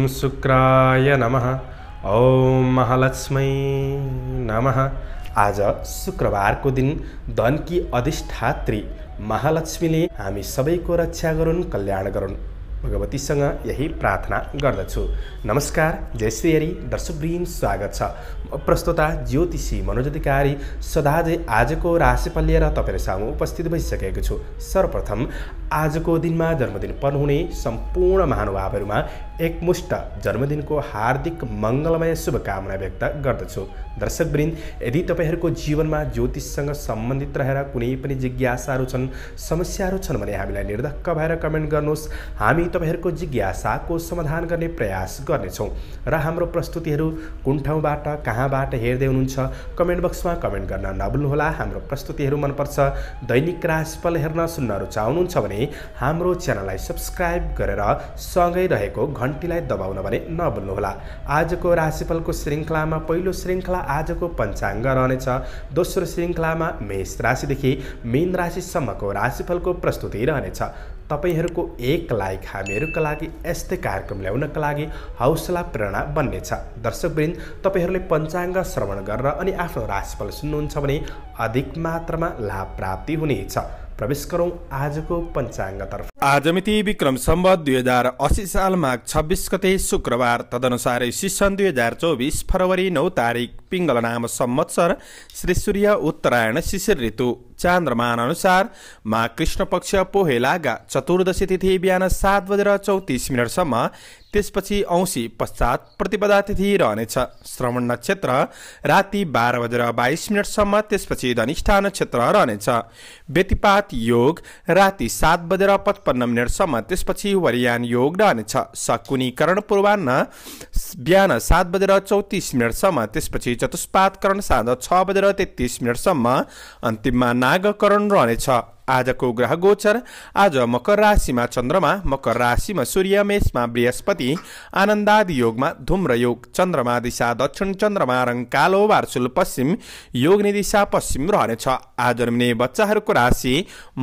शुं शुक्राय नमः ॐ महालक्ष्मै नमः आज शुक्रबारको दिन धनकी अधिष्ठात्री महालक्ष्मीले हामी सबैको रक्षा गरून् कल्याण गरून् भगवतीसँग यही प्रार्थना गर्दछु नमस्कार जय श्री हरि दर्शकवृन्द स्वागत छ प्रस्तुता ज्योतिषी मनोज अधिकारी सदाजै आजको राशिफल लिएर तपाईँहरू सामु उपस्थित भइसकेको छु सर्वप्रथम आजको दिनमा जन्मदिन पर्नुहुने सम्पूर्ण महानुभावहरूमा एकमुष्ट जन्मदिनको हार्दिक मङ्गलमय शुभकामना व्यक्त गर्दछु दर्शकवृन्द यदि तपाईँहरूको जीवनमा ज्योतिषसँग सम्बन्धित रहेर कुनै पनि जिज्ञासाहरू छन् समस्याहरू छन् भने हामीलाई निर्धक्क भएर कमेन्ट गर्नुहोस् हामी तपाईँहरूको जिज्ञासाको समाधान गर्ने प्रयास गर्नेछौँ र हाम्रो प्रस्तुतिहरू कुन ठाउँबाट कहाँबाट हेर्दै हुनुहुन्छ कमेन्ट बक्समा कमेन्ट गर्न नभुल्नुहोला हाम्रो प्रस्तुतिहरू मनपर्छ दैनिक राशिफल हेर्न सुन्न रुचाउनुहुन्छ भने हाम्रो च्यानललाई सब्सक्राइब गरेर सँगै रहेको घन्टीलाई दबाउन भने नभुल्नुहोला आजको राशिफलको श्रृङ्खलामा पहिलो श्रृङ्खला आजको पञ्चाङ्ग रहनेछ दोस्रो श्रृङ्खलामा मेष राशिदेखि मीन राशिसम्मको राशिफलको प्रस्तुति रहनेछ तपाईँहरूको एक लाइक हामीहरूका लागि यस्तै कार्यक्रम ल्याउनका लागि हौसला प्रेरणा बन्नेछ दर्शकवृन्द तपाईँहरूले पञ्चाङ्ग श्रवण गरेर अनि आफ्नो राशिफल सुन्नुहुन्छ भने अधिक मात्रामा लाभ प्राप्ति हुनेछ प्रवेश गरौँ आजको पञ्चाङ्गतर्फ आज मिति विक्रम सम्बत दुई हजार असी साल माघ छब्बिस गते शुक्रबार तदनुसार सिसन दुई हजार चौबिस फरवरी नौ तारिक पिङ्गल नाम सम्वत्सर श्री सूर्य उत्तरायण शिशिर ऋतु चान्द्रमान अनुसार मा कृष्ण पक्ष पोहेलागा चतुर्दशी तिथि बिहान सात बजेर चौतिस मिनटसम्म त्यसपछि औँसी पश्चात प्रतिपदा तिथि रहनेछ श्रवण नक्षत्र राति बाह्र बजेर बाइस मिनटसम्म त्यसपछि धनिष्ठा नक्षत्र रहनेछ व्यतिपात योग राति सात बजेर पचपन्न मिनटसम्म त्यसपछि वरियान योग रहनेछ शकुनीकरण पूर्वान्न बिहान सात बजेर चौतिस मिनटसम्म त्यसपछि चतुष्पातकरण साँझ छ बजेर तेत्तिस मिनटसम्म अन्तिममा नागकरण रहनेछ आजको ग्रह गोचर आज मकर राशिमा चन्द्रमा मकर राशिमा सूर्य मेषमा बृहस्पति आनन्दादि योगमा धुम्र योग चन्द्रमा दिशा दक्षिण चन्द्रमा रङ कालो वार्सुल पश्चिम योगनी दिशा पश्चिम रहनेछ आज बच्चाहरूको राशि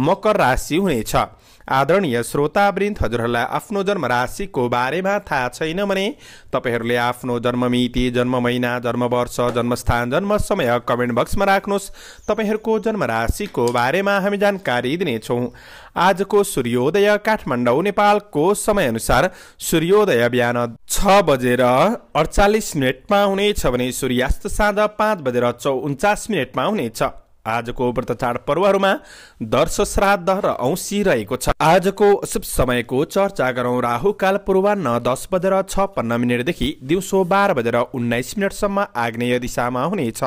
मकर राशि हुनेछ आदरणीय श्रोतावृन्द हजुरहरूलाई आफ्नो जन्म राशिको बारेमा थाहा छैन भने तपाईँहरूले आफ्नो जन्म मिति जन्म महिना जन्म वर्ष जन्मस्थान जन्म समय कमेन्ट बक्समा राख्नुहोस् तपाईँहरूको जन्म राशिको बारेमा हामी जानकारी दिनेछौँ आजको सूर्योदय काठमाडौँ नेपालको समयअनुसार सूर्योदय बिहान छ बजेर अडचालिस मिनटमा हुनेछ भने सूर्यास्त साँझ पाँच बजेर चौ उन्चास मिनटमा हुनेछ आजको व्रत चाडपर्वहरूमा दर्श श्राद्ध र औँसी रहेको छ आजको शुभ समयको चर्चा गरौँ राहुकाल पूर्वान्न दस बजेर छ पन्न मिनटदेखि दिउँसो बाह्र बजेर उन्नाइस मिनटसम्म आग्नेय दिशामा हुनेछ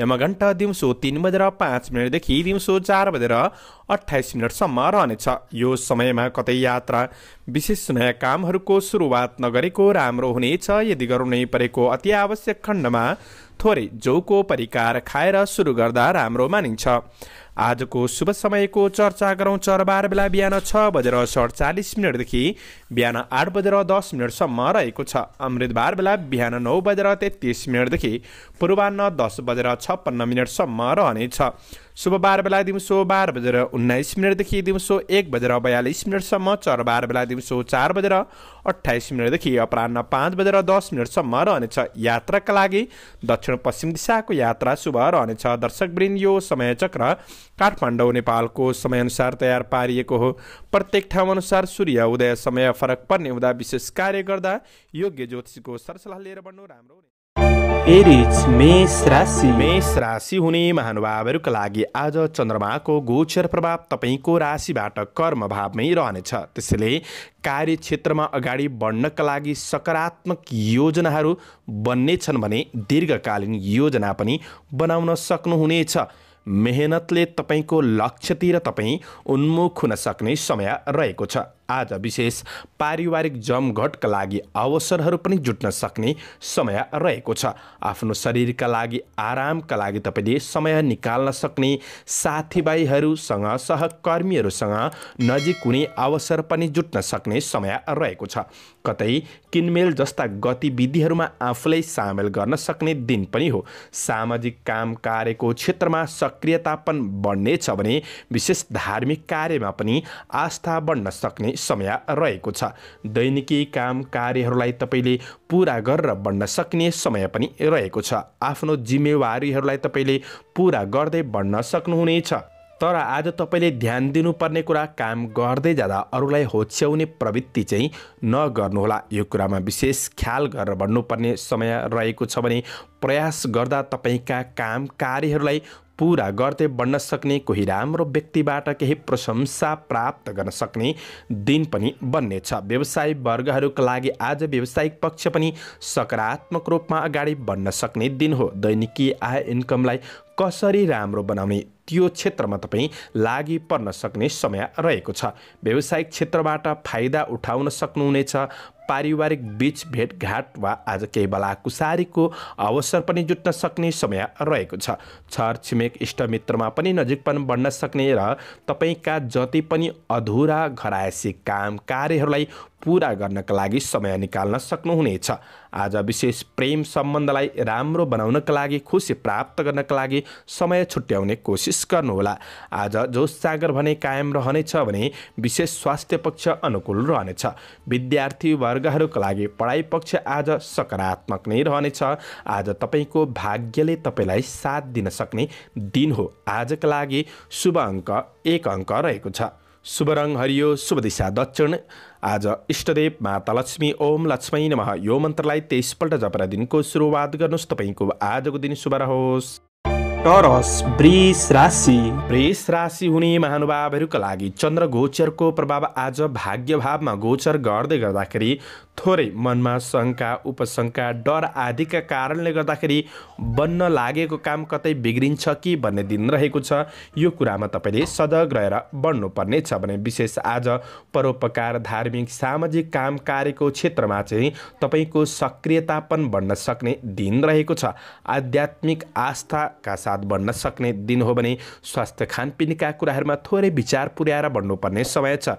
यमघण्ट दिउँसो तिन बजेर पाँच मिनटदेखि दिउँसो चार बजेर अठाइस मिनटसम्म रहनेछ यो समयमा कतै यात्रा विशेष नयाँ कामहरूको सुरुवात नगरेको राम्रो हुनेछ यदि गर्नै परेको अति आवश्यक खण्डमा थोरै जोको परिकार खाएर सुरु गर्दा राम्रो मानिन्छ आजको शुभ समयको चर्चा गरौँ चरबार बेला बिहान छ बजेर सडचालिस मिनटदेखि बिहान आठ बजेर दस मिनटसम्म रहेको छ अमृतबार बेला बिहान नौ बजेर तेत्तिस मिनटदेखि पूर्वान्न दस बजेर छप्पन्न मिनटसम्म रहनेछ शुभ बार बेला दिउँसो बाह्र बजेर उन्नाइस मिनटदेखि दिउँसो एक बजेर बयालिस मिनटसम्म चर बेला दिउँसो चार बजेर अठाइस मिनटदेखि अपरान्न पाँच बजेर दस मिनटसम्म रहनेछ यात्राका लागि दक्षिण पश्चिम दिशाको यात्रा शुभ रहनेछ दर्शकवृन्द यो समयचक्र काठमाडौँ नेपालको समयअनुसार तयार पारिएको हो प्रत्येक ठाउँअनुसार सूर्य उदय समय फरक पर्ने हुँदा विशेष कार्य गर्दा योग्य ज्योतिषको सरसल्लाह लिएर बढ्नु राम्रो मेष राशि हुने महानुभावहरूका लागि आज चन्द्रमाको गोचर प्रभाव तपाईँको राशिबाट कर्म भावमै रहनेछ त्यसैले कार्यक्षेत्रमा अगाडि बढ्नका लागि सकारात्मक योजनाहरू बन्नेछन् भने दीर्घकालीन योजना पनि बनाउन सक्नुहुनेछ मेहनतले तपाईँको लक्ष्यतिर तपाईँ उन्मुख हुन सक्ने समय रहेको छ आज विशेष पारिवारिक जमघटका लागि अवसरहरू पनि जुट्न सक्ने समय रहेको छ आफ्नो शरीरका लागि आरामका लागि तपाईँले समय निकाल्न सक्ने साथीभाइहरूसँग सहकर्मीहरूसँग नजिक हुने अवसर पनि जुट्न सक्ने समय रहेको छ कतै किनमेल जस्ता गतिविधिहरूमा आफूलाई सामेल गर्न सक्ने दिन पनि हो सामाजिक काम कार्यको क्षेत्रमा सक्रियता पनि बढ्नेछ भने विशेष धार्मिक कार्यमा पनि आस्था बढ्न सक्ने समय रहेको छ दैनिकी काम कार्यहरूलाई तपाईँले पुरा गरेर बढ्न सक्ने समय पनि रहेको छ आफ्नो जिम्मेवारीहरूलाई तपाईँले पुरा गर्दै बढ्न सक्नुहुनेछ तर आज तपाईँले ध्यान दिनुपर्ने कुरा काम गर्दै जाँदा अरूलाई होच्याउने प्रवृत्ति चाहिँ नगर्नुहोला यो कुरामा विशेष ख्याल गरेर बढ्नुपर्ने समय रहेको छ भने प्रयास गर्दा तपाईँका काम कार्यहरूलाई पुरा गर्दै बढ्न सक्ने कोही राम्रो व्यक्तिबाट केही प्रशंसा प्राप्त गर्न सक्ने दिन पनि बन्नेछ व्यवसाय वर्गहरूका लागि आज व्यवसायिक पक्ष पनि सकारात्मक रूपमा अगाडि बढ्न सक्ने दिन हो दैनिकी आय इन्कमलाई कसरी राम्रो बनाउने त्यो क्षेत्रमा तपाईँ लागि पर्न सक्ने समय रहेको छ व्यावसायिक क्षेत्रबाट फाइदा उठाउन सक्नुहुनेछ पारिवारिक बिच भेटघाट वा आज केही बेला कुसारीको अवसर पनि जुट्न सक्ने समय रहेको छ छर छिमेक इष्टमित्रमा पनि नजिकपन बढ्न सक्ने र तपाईँका जति पनि अधुरा घरायसी काम कार्यहरूलाई पुरा गर्नका लागि समय निकाल्न सक्नुहुनेछ आज विशेष प्रेम सम्बन्धलाई राम्रो बनाउनका लागि खुसी प्राप्त गर्नका लागि समय छुट्याउने कोसिस गर्नुहोला आज जो सागर भने कायम रहनेछ भने विशेष स्वास्थ्य पक्ष अनुकूल रहनेछ विद्यार्थी वर्ग वर्गहरूका लागि पढाइ पक्ष आज सकारात्मक नै रहनेछ आज तपाईँको भाग्यले तपाईँलाई साथ दिन सक्ने दिन हो आजका लागि शुभ अङ्क एक अङ्क रहेको छ शुभ रङ हरियो शुभ दिशा दक्षिण आज इष्टदेव माता लक्ष्मी ओम लक्ष्मी नमः यो मन्त्रलाई तेइसपल्ट जपरा दिनको सुरुवात गर्नुहोस् तपाईँको आजको दिन शुभ रहोस् टरस वृष राशि वृष राशि हुने महानुभावहरूका लागि चन्द्र गोचरको प्रभाव आज भाग्य भावमा गोचर गर्दै गर्दाखेरि थोरै मनमा शङ्का उपशङ्का डर आदिका कारणले गर्दाखेरि बन्न लागेको काम कतै बिग्रिन्छ कि भन्ने दिन रहेको छ यो कुरामा तपाईँले सजग रहेर बढ्नुपर्ने छ भने विशेष आज परोपकार धार्मिक सामाजिक काम कार्यको क्षेत्रमा चाहिँ तपाईँको सक्रियतापन बढ्न सक्ने दिन रहेको छ आध्यात्मिक आस्थाका साथ बन्न सक्ने दिन हो भने स्वास्थ्य खानपिनका कुराहरूमा थोरै विचार पुर्याएर बढ्नुपर्ने समय छ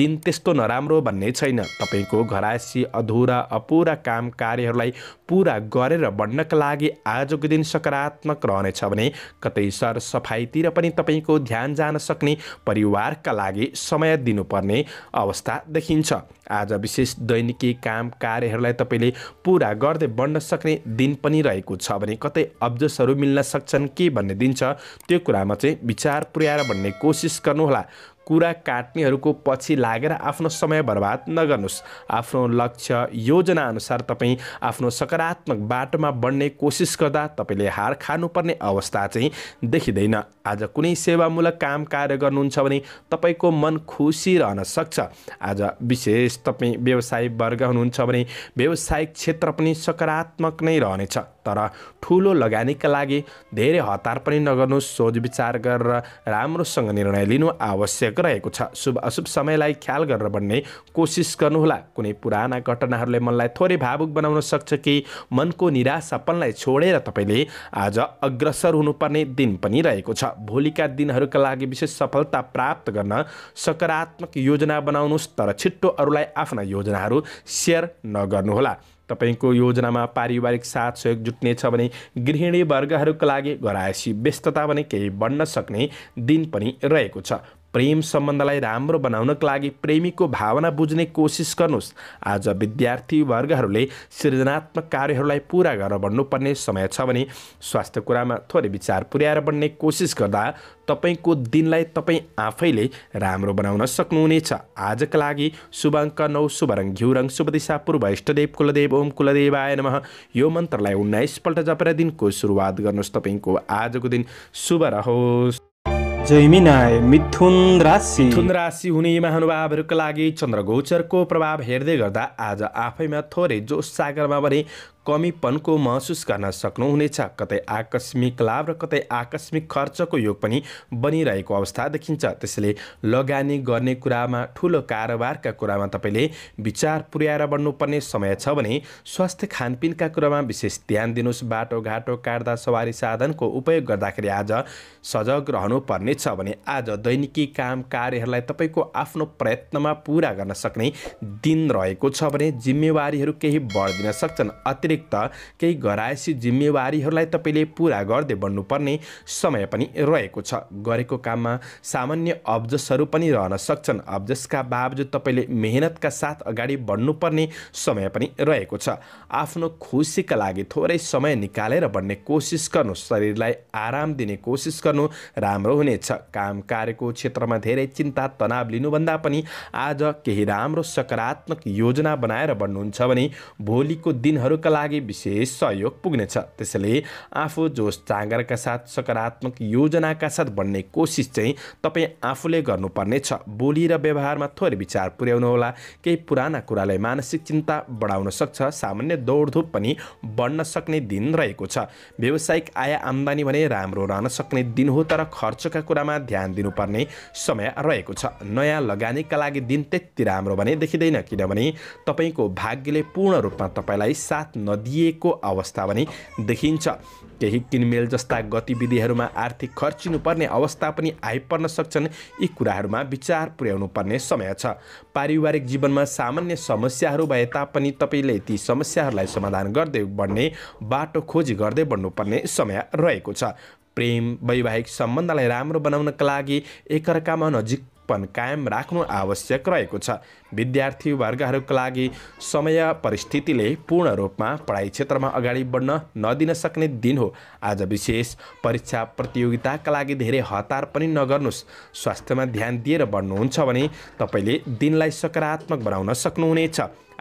दिन त्यस्तो नराम्रो भन्ने छैन तपाईँको घरासी अधुरा अपुरा काम कार्यहरूलाई पुरा गरेर बढ्नका लागि आजको दिन सकारात्मक रहनेछ भने कतै सरसफाइतिर पनि तपाईँको ध्यान जान सक्ने परिवारका लागि समय दिनुपर्ने अवस्था देखिन्छ आज विशेष दैनिकी काम कार्यहरूलाई तपाईँले पुरा गर्दै बढ्न सक्ने दिन पनि रहेको छ भने कतै अब्जसहरू मिल्न सक्छन् के भन्ने दिन छ त्यो कुरामा चाहिँ विचार पुर्याएर भन्ने कोसिस गर्नुहोला कुरा काट्नेहरूको पछि लागेर आफ्नो समय बर्बाद नगर्नुहोस् आफ्नो लक्ष्य योजनाअनुसार तपाईँ आफ्नो सकारात्मक बाटोमा बढ्ने कोसिस गर्दा तपाईँले हार खानुपर्ने अवस्था चाहिँ देखिँदैन आज कुनै सेवामूलक काम कार्य गर्नुहुन्छ भने तपाईँको मन खुसी रहन सक्छ आज विशेष तपाईँ व्यवसाय वर्ग हुनुहुन्छ भने व्यवसायिक क्षेत्र पनि सकारात्मक नै रहनेछ तर ठुलो लगानीका लागि धेरै हतार पनि नगर्नु सोच विचार गरेर राम्रोसँग निर्णय लिनु आवश्यक रहेको छ शुभ अशुभ समयलाई ख्याल गरेर बन्ने कोसिस गर्नुहोला कुनै पुराना घटनाहरूले मनलाई थोरै भावुक बनाउन सक्छ कि मनको निराशापनलाई छोडेर तपाईँले आज अग्रसर हुनुपर्ने दिन पनि रहेको छ भोलिका दिनहरूका लागि विशेष सफलता प्राप्त गर्न सकारात्मक योजना बनाउनुहोस् तर छिट्टो अरूलाई आफ्ना योजनाहरू सेयर नगर्नुहोला तपाईँको योजनामा पारिवारिक साथ सहयोग जुट्नेछ भने गृहिणी वर्गहरूका लागि घरायसी व्यस्तता भने केही बढ्न सक्ने दिन पनि रहेको छ प्रेम सम्बन्धलाई राम्रो बनाउनको लागि प्रेमीको भावना बुझ्ने कोसिस गर्नुहोस् आज विद्यार्थी वर्गहरूले सृजनात्मक कार्यहरूलाई पुरा गरेर बढ्नुपर्ने समय छ भने स्वास्थ्य कुरामा थोरै विचार पुर्याएर बढ्ने कोसिस गर्दा तपाईँको दिनलाई तपाईँ आफैले राम्रो बनाउन सक्नुहुनेछ आजका लागि शुभ अङ्क नौ शुभ रङ घिउ रङ शुभ दिशा पूर्व इष्टदेव कुलदेव ओम कुलदेवाय नमः यो मन्त्रलाई उन्नाइसपल्ट जपेर दिनको सुरुवात गर्नुहोस् तपाईँको आजको दिन शुभ रहोस् मिथुन राशि मिथुन राशि हुने महानुभावहरूका लागि गोचरको प्रभाव हेर्दै गर्दा आज आफैमा थोरै जोस सागरमा भने कमीपनको महसुस गर्न सक्नुहुनेछ कतै आकस्मिक लाभ र कतै आकस्मिक खर्चको योग पनि बनिरहेको अवस्था देखिन्छ त्यसैले लगानी गर्ने कुरामा ठुलो कारोबारका कुरामा तपाईँले विचार पुर्याएर बढ्नुपर्ने समय छ भने स्वास्थ्य खानपिनका कुरामा विशेष ध्यान दिनुहोस् बाटोघाटो काट्दा सवारी साधनको उपयोग गर्दाखेरि आज सजग रहनुपर्ने छ भने आज दैनिकी काम कार्यहरूलाई तपाईँको आफ्नो प्रयत्नमा पुरा गर्न सक्ने दिन रहेको छ भने जिम्मेवारीहरू केही बढिदिन सक्छन् अति अतिरिक्त केही घरायसी जिम्मेवारीहरूलाई तपाईँले पुरा गर्दै बन्नुपर्ने समय पनि रहेको छ गरेको काममा सामान्य अब्जसहरू पनि रहन सक्छन् अब्जसका बावजुद तपाईँले मेहनतका साथ अगाडि बढ्नुपर्ने समय पनि रहेको छ आफ्नो खुसीका लागि थोरै समय निकालेर बढ्ने कोसिस गर्नु शरीरलाई आराम दिने कोसिस गर्नु राम्रो हुनेछ काम कार्यको क्षेत्रमा धेरै चिन्ता तनाव लिनुभन्दा पनि आज केही राम्रो सकारात्मक योजना बनाएर बढ्नुहुन्छ भने भोलिको दिनहरूका लागि विशेष सहयोग पुग्नेछ त्यसैले आफू जोस जाँगरका साथ सकारात्मक योजनाका साथ बढ्ने कोसिस चाहिँ तपाईँ आफूले गर्नुपर्नेछ बोली र व्यवहारमा थोरै विचार पुर्याउनुहोला केही पुराना कुरालाई मानसिक चिन्ता बढाउन सक्छ सामान्य दौडधुप पनि बढ्न सक्ने दिन रहेको छ व्यावसायिक आय आम्दानी भने राम्रो रहन सक्ने दिन हो तर खर्चका कुरामा ध्यान दिनुपर्ने समय रहेको छ नयाँ लगानीका लागि दिन त्यति राम्रो भने देखिँदैन किनभने तपाईँको भाग्यले पूर्ण रूपमा तपाईँलाई साथ नदिएको अवस्था पनि देखिन्छ केही किनमेल जस्ता गतिविधिहरूमा आर्थिक खर्चिनुपर्ने अवस्था पनि आइपर्न सक्छन् यी कुराहरूमा विचार पुर्याउनु पर्ने समय छ पारिवारिक जीवनमा सामान्य समस्याहरू भए तापनि तपाईँले ती समस्याहरूलाई समाधान गर्दै बढ्ने बाटो खोजी गर्दै बढ्नुपर्ने समय रहेको छ प्रेम वैवाहिक सम्बन्धलाई राम्रो बनाउनका लागि एकअर्कामा नजिक पन कायम राख्नु आवश्यक रहेको छ विद्यार्थी वर्गहरूका लागि समय परिस्थितिले पूर्ण रूपमा पढाइ क्षेत्रमा अगाडि बढ्न नदिन सक्ने दिन हो आज विशेष परीक्षा प्रतियोगिताका लागि धेरै हतार पनि नगर्नुहोस् स्वास्थ्यमा ध्यान दिएर बढ्नुहुन्छ भने तपाईँले दिनलाई सकारात्मक बनाउन सक्नुहुनेछ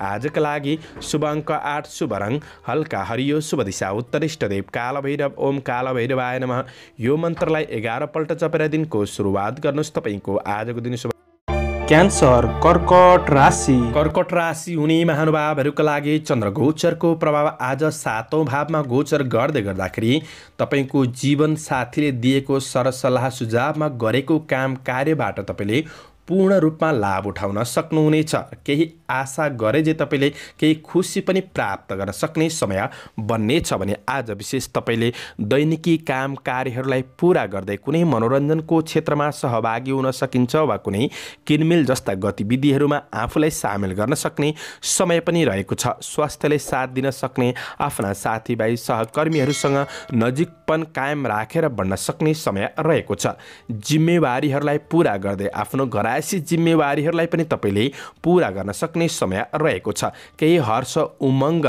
आजका लागि शुभ अङ्क आठ शुभ रङ हल्का हरियो शुभ दिशा उत्तर इष्टदेव कालभैरव ओम आय नमः यो मन्त्रलाई एघारपल्ट चपेर दिनको सुरुवात गर्नुहोस् तपाईँको आजको दिन शुभ क्यान्सर कर्कट राशि कर्कट राशि हुने महानुभावहरूका लागि चन्द्र गोचरको प्रभाव आज सातौँ भावमा गोचर गर्दै गर्दाखेरि तपाईँको जीवनसाथीले दिएको सरसल्लाह सुझावमा गरेको काम कार्यबाट तपाईँले पूर्ण रूपमा लाभ उठाउन सक्नुहुनेछ केही आशा गरे जे तपाईँले केही खुसी पनि प्राप्त गर्न सक्ने समय बन्नेछ भने आज विशेष तपाईँले दैनिकी काम कार्यहरूलाई पुरा गर्दै कुनै मनोरञ्जनको क्षेत्रमा सहभागी हुन सकिन्छ वा कुनै किनमेल जस्ता गतिविधिहरूमा आफूलाई सामेल गर्न सक्ने समय पनि रहेको छ स्वास्थ्यले साथ दिन सक्ने आफ्ना साथीभाइ सहकर्मीहरूसँग नजिकपन कायम राखेर बढ्न सक्ने समय रहेको छ जिम्मेवारीहरूलाई पुरा गर्दै आफ्नो गराए लगायतसी जिम्मेवारीहरूलाई पनि तपाईँले पुरा गर्न सक्ने समय रहेको छ केही हर्ष उमङ्ग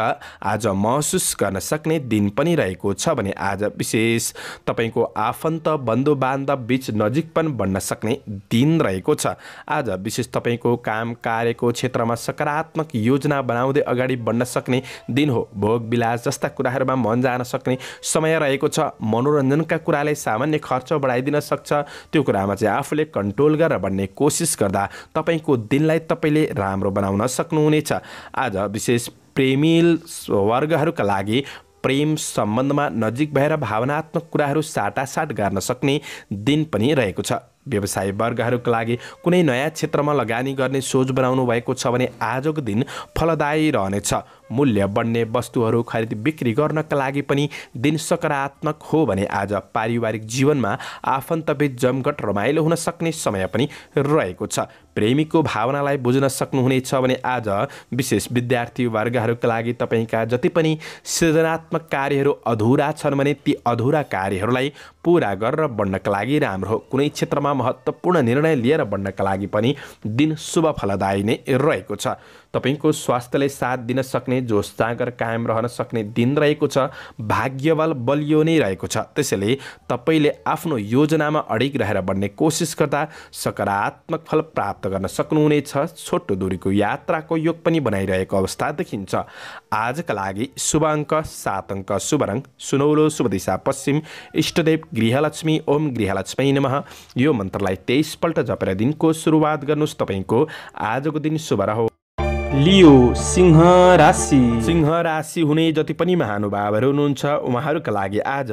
आज महसुस गर्न सक्ने दिन पनि रहेको छ भने आज विशेष तपाईँको आफन्त बन्धु बान्धव बिच नजिक पनि बन्न सक्ने दिन रहेको छ आज विशेष तपाईँको काम कार्यको क्षेत्रमा सकारात्मक योजना बनाउँदै अगाडि बढ्न सक्ने दिन हो भोग विलास जस्ता कुराहरूमा मन जान सक्ने समय रहेको छ मनोरञ्जनका कुराले सामान्य खर्च बढाइदिन सक्छ त्यो कुरामा चाहिँ आफूले कन्ट्रोल गरेर बन्ने कोसिस विशेष गर्दा तपाईँको दिनलाई तपाईँले राम्रो बनाउन सक्नुहुनेछ आज विशेष प्रेमी वर्गहरूका लागि प्रेम सम्बन्धमा नजिक भएर भावनात्मक कुराहरू साटासाट गर्न सक्ने दिन पनि रहेको छ व्यवसाय वर्गहरूका लागि कुनै नयाँ क्षेत्रमा लगानी गर्ने सोच बनाउनु भएको छ भने आजको दिन फलदायी रहनेछ मूल्य बढ्ने वस्तुहरू खरिद बिक्री गर्नका लागि पनि दिन सकारात्मक हो भने आज पारिवारिक जीवनमा आफन्तबीच जमघट रमाइलो हुन सक्ने समय पनि रहेको छ प्रेमीको भावनालाई बुझ्न सक्नुहुनेछ भने आज विशेष विद्यार्थी वर्गहरूका लागि तपाईँका जति पनि सृजनात्मक कार्यहरू अधुरा छन् भने ती अधुरा कार्यहरूलाई पुरा गरेर बढ्नका लागि राम्रो हो कुनै क्षेत्रमा महत्त्वपूर्ण निर्णय लिएर बढ्नका लागि पनि दिन शुभ फलदायी नै रहेको छ तपाईँको स्वास्थ्यलाई साथ दिन सक्ने जोस जागर कायम रहन सक्ने दिन रहेको छ भाग्यबल बलियो नै रहेको छ त्यसैले तपाईँले आफ्नो योजनामा अडिग रहेर बन्ने कोसिस गर्दा सकारात्मक फल प्राप्त गर्न सक्नुहुनेछ छोटो दूरीको यात्राको योग पनि बनाइरहेको अवस्था देखिन्छ आजका लागि शुभ अङ्क सात अङ्क शुभ रङ सुनौलो शुभ दिशा पश्चिम इष्टदेव गृहलक्ष्मी ओम गृहलक्ष्मी नमः यो मन्त्रलाई तेइसपल्ट जपेर दिनको सुरुवात गर्नुहोस् तपाईँको आजको दिन शुभ रहो लियो सिंह राशि सिंह राशि हुने जति पनि महानुभावहरू हुनुहुन्छ उहाँहरूका लागि आज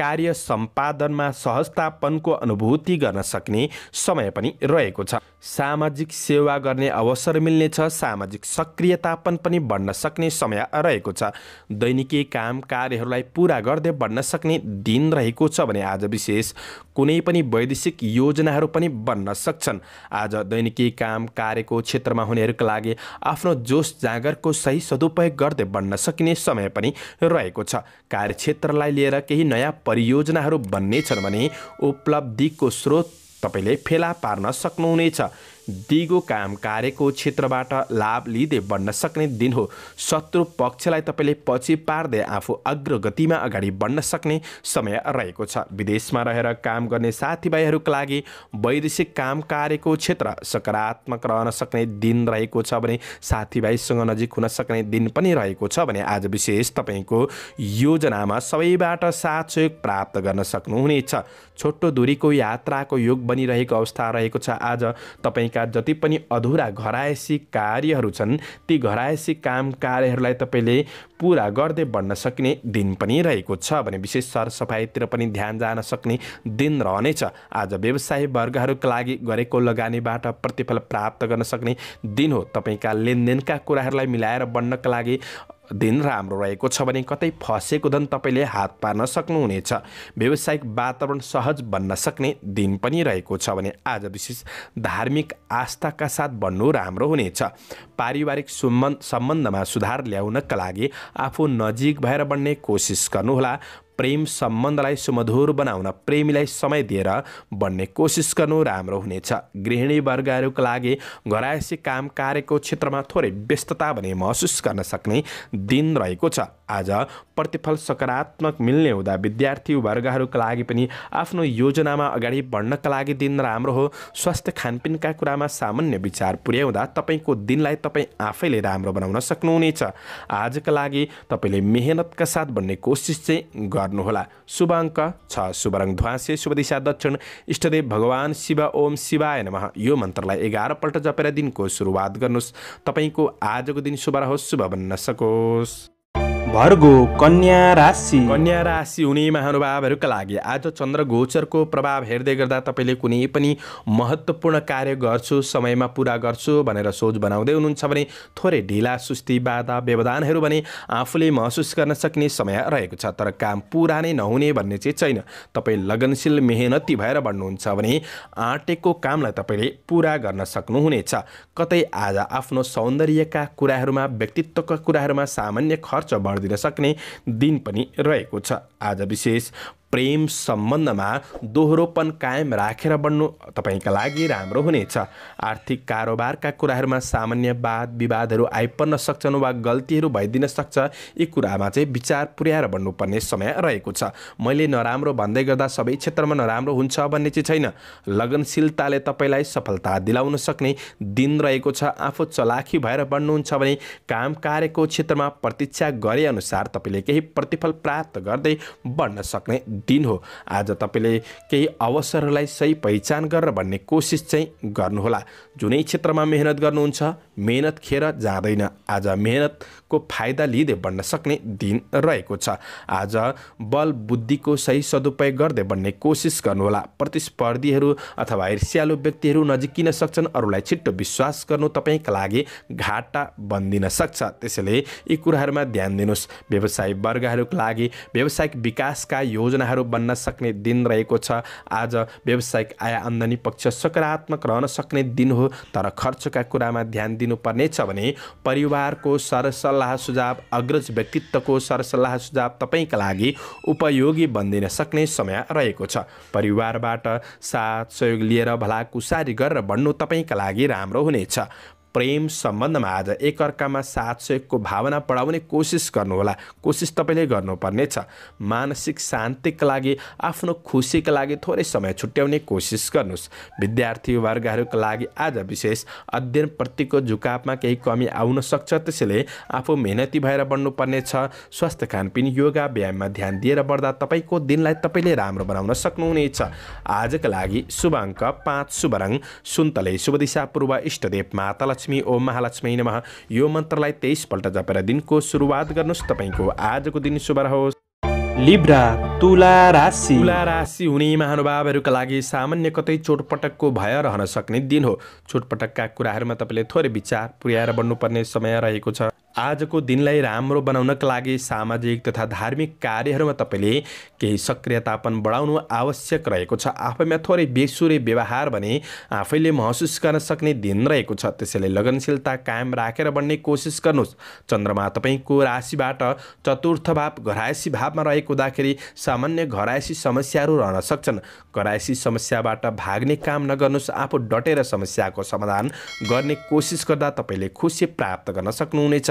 कार्य सम्पादनमा सहजतापनको अनुभूति गर्न सक्ने समय पनि रहेको छ सामाजिक सेवा गर्ने अवसर मिल्नेछ सामाजिक सक्रियतापन पनि बढ्न सक्ने समय रहेको छ दैनिकी काम कार्यहरूलाई पुरा गर्दै बढ्न सक्ने दिन रहेको छ भने आज विशेष कुनै पनि वैदेशिक योजनाहरू पनि बन्न सक्छन् आज दैनिकी काम कार्यको क्षेत्रमा हुनेहरूका लागि आफ्नो जोस जाँगरको सही सदुपयोग गर्दै बढ्न सकिने समय पनि रहेको छ कार्यक्षेत्रलाई लिएर केही नयाँ परियोजनाहरू बन्नेछन् भने उपलब्धिको स्रोत तपाईँले फेला पार्न सक्नुहुनेछ दिगो काम कार्यको क्षेत्रबाट लाभ लिँदै बढ्न सक्ने दिन हो शत्रु पक्षलाई तपाईँले पछि पार्दै आफू अग्रगतिमा अगाडि बढ्न सक्ने समय रहेको छ विदेशमा रहेर काम गर्ने साथीभाइहरूका लागि वैदेशिक काम कार्यको क्षेत्र सकारात्मक रहन सक्ने दिन रहेको छ भने साथीभाइसँग नजिक हुन सक्ने दिन पनि रहेको छ भने आज विशेष तपाईँको योजनामा सबैबाट साथ सहयोग प्राप्त गर्न सक्नुहुनेछ छोटो दूरीको यात्राको योग बनिरहेको अवस्था रहेको छ आज तपाईँका तपाईँका जति पनि अधुरा घरायसी कार्यहरू छन् ती घरायसी काम कार्यहरूलाई तपाईँले पुरा गर्दै बढ्न सक्ने दिन पनि रहेको छ भने विशेष सरसफाइतिर पनि ध्यान जान सक्ने दिन रहनेछ आज व्यवसाय वर्गहरूका लागि गरेको लगानीबाट प्रतिफल प्राप्त गर्न सक्ने दिन हो तपाईँका लेनदेनका कुराहरूलाई मिलाएर बढ्नका लागि दिन राम्रो रहेको छ भने कतै फसेको धन तपाईँले हात पार्न सक्नुहुनेछ व्यावसायिक वातावरण सहज बन्न सक्ने दिन पनि रहेको छ भने आज विशेष धार्मिक आस्थाका साथ बन्नु राम्रो हुनेछ पारिवारिक सम्बन्ध सम्बन्धमा सुधार ल्याउनका लागि आफू नजिक भएर बन्ने कोसिस गर्नुहोला प्रेम सम्बन्धलाई सुमधुर बनाउन प्रेमीलाई समय दिएर बन्ने कोसिस गर्नु राम्रो हुनेछ गृहिणी वर्गहरूका लागि घरायसी काम कार्यको क्षेत्रमा थोरै व्यस्तता भने महसुस गर्न सक्ने दिन रहेको छ आज प्रतिफल सकारात्मक मिल्ने हुँदा विद्यार्थी वर्गहरूका लागि पनि आफ्नो योजनामा अगाडि बढ्नका लागि दिन राम्रो हो स्वास्थ्य खानपिनका कुरामा सामान्य विचार पुर्याउँदा तपाईँको दिनलाई तपाईँ आफैले राम्रो बनाउन सक्नुहुनेछ आजका लागि तपाईँले मेहनतका साथ भन्ने कोसिस चाहिँ गर्नुहोला शुभ अङ्क छ शुभ रङ ध्वासे शुभ दिशा दक्षिण इष्टदेव भगवान् शिव ओम शिवाय नमः यो मन्त्रलाई एघारपल्ट जपेर दिनको सुरुवात गर्नुहोस् तपाईँको आजको दिन शुभ रहोस् शुभ बन्न सकोस् भर्गो कन्या राशि कन्या राशि हुने महानुभावहरूका लागि आज चन्द्र गोचरको प्रभाव हेर्दै गर्दा तपाईँले कुनै पनि महत्त्वपूर्ण कार्य गर्छु समयमा पुरा गर्छु भनेर सोच बनाउँदै हुनुहुन्छ भने थोरै ढिला सुस्ती बाधा व्यवधानहरू भने आफूले महसुस गर्न सक्ने समय रहेको छ तर काम पुरा नै नहुने भन्ने चाहिँ छैन तपाईँ लगनशील मेहनती भएर भन्नुहुन्छ भने आँटेको कामलाई तपाईँले पुरा गर्न सक्नुहुनेछ कतै आज आफ्नो सौन्दर्यका कुराहरूमा व्यक्तित्वका कुराहरूमा सामान्य खर्च गरिदिन सक्ने दिन पनि रहेको छ आज विशेष प्रेम सम्बन्धमा दोहोरोपन कायम राखेर बन्नु तपाईँका लागि राम्रो हुनेछ आर्थिक कारोबारका कुराहरूमा सामान्य वाद विवादहरू आइपर्न सक्छन् वा गल्तीहरू भइदिन सक्छ यी कुरामा चाहिँ विचार पुर्याएर बन्नुपर्ने समय रहेको छ मैले नराम्रो भन्दै गर्दा सबै क्षेत्रमा नराम्रो हुन्छ भन्ने चाहिँ छैन लगनशीलताले तपाईँलाई सफलता दिलाउन सक्ने दिन रहेको छ आफू चलाखी भएर बन्नुहुन्छ भने काम कार्यको क्षेत्रमा प्रतीक्षा गरे अनुसार तपाईँले केही प्रतिफल प्राप्त गर्दै बढ्न सक्ने दिन हो आज तपाईँले केही अवसरलाई सही पहिचान गरेर भन्ने कोसिस चाहिँ गर्नुहोला जुनै क्षेत्रमा मेहनत गर्नुहुन्छ मेहनत खेर जाँदैन आज मेहनतको फाइदा लिँदै बन्न सक्ने दिन रहेको छ आज बल बुद्धिको सही सदुपयोग गर्दै बन्ने कोसिस गर्नुहोला प्रतिस्पर्धीहरू अथवा ईर्ष्यालु व्यक्तिहरू नजिकिन सक्छन् अरूलाई छिट्टो विश्वास गर्नु तपाईँका लागि घाटा बनिदिन सक्छ त्यसैले यी कुराहरूमा ध्यान दिनुहोस् व्यवसाय वर्गहरूको लागि व्यावसायिक विकासका योजनाहरू बन्न सक्ने दिन रहेको छ आज व्यावसायिक आय आम्दानी पक्ष सकारात्मक रहन सक्ने दिन हो तर खर्चका कुरामा ध्यान दिनु दिनुपर्नेछ भने परिवारको सरसल्लाह सुझाव अग्रज व्यक्तित्वको सरसल्लाह सुझाव तपाईँका लागि उपयोगी बनिदिन सक्ने समय रहेको छ परिवारबाट साथ सहयोग लिएर भलाकुसारी गरेर बढ्नु तपाईँका लागि राम्रो हुनेछ प्रेम सम्बन्धमा आज एकअर्कामा साथ सहयोगको भावना बढाउने कोसिस गर्नुहोला कोसिस तपाईँले गर्नुपर्नेछ मानसिक शान्तिका लागि आफ्नो खुसीका लागि थोरै समय छुट्याउने कोसिस गर्नुहोस् विद्यार्थी वर्गहरूको लागि आज विशेष अध्ययनप्रतिको झुकावमा केही कमी आउन सक्छ त्यसैले आफू मेहनती भएर बढ्नुपर्नेछ स्वास्थ्य खानपिन योगा व्यायाममा ध्यान दिएर बढ्दा तपाईँको दिनलाई तपाईँले राम्रो बनाउन सक्नुहुनेछ आजका लागि शुभ अङ्क पाँच शुभ रङ सुन्तले शुभ दिशा पूर्व इष्टदेव मातालाई लक्ष्मी ओम महालक्ष्मी नमः यो मन्त्रलाई तेइसपल्ट जपेर दिनको सुरुवात गर्नुहोस् तपाईँको आजको दिन शुभ रहोस् लिब्रा तुला राशि तुला राशि हुने महानुभावहरूका लागि सामान्य कतै चोटपटकको भय रहन सक्ने दिन हो चोटपटकका कुराहरूमा तपाईँले थोरै विचार पुर्याएर बढ्नुपर्ने समय रहेको छ आजको दिनलाई राम्रो बनाउनका लागि सामाजिक तथा धार्मिक कार्यहरूमा तपाईँले केही सक्रियतापन बढाउनु आवश्यक रहेको छ आफैमा थोरै बेसुरे व्यवहार भने आफैले महसुस गर्न सक्ने दिन रहेको छ त्यसैले लगनशीलता कायम राखेर बढ्ने कोसिस गर्नुहोस् चन्द्रमा तपाईँको राशिबाट चतुर्थ भाव घरायसी भावमा रहेको हुँदाखेरि सामान्य घरायसी समस्याहरू रहन सक्छन् घरायसी समस्याबाट भाग्ने काम नगर्नुहोस् आफू डटेर समस्याको समाधान गर्ने कोसिस गर्दा तपाईँले खुसी प्राप्त गर्न सक्नुहुनेछ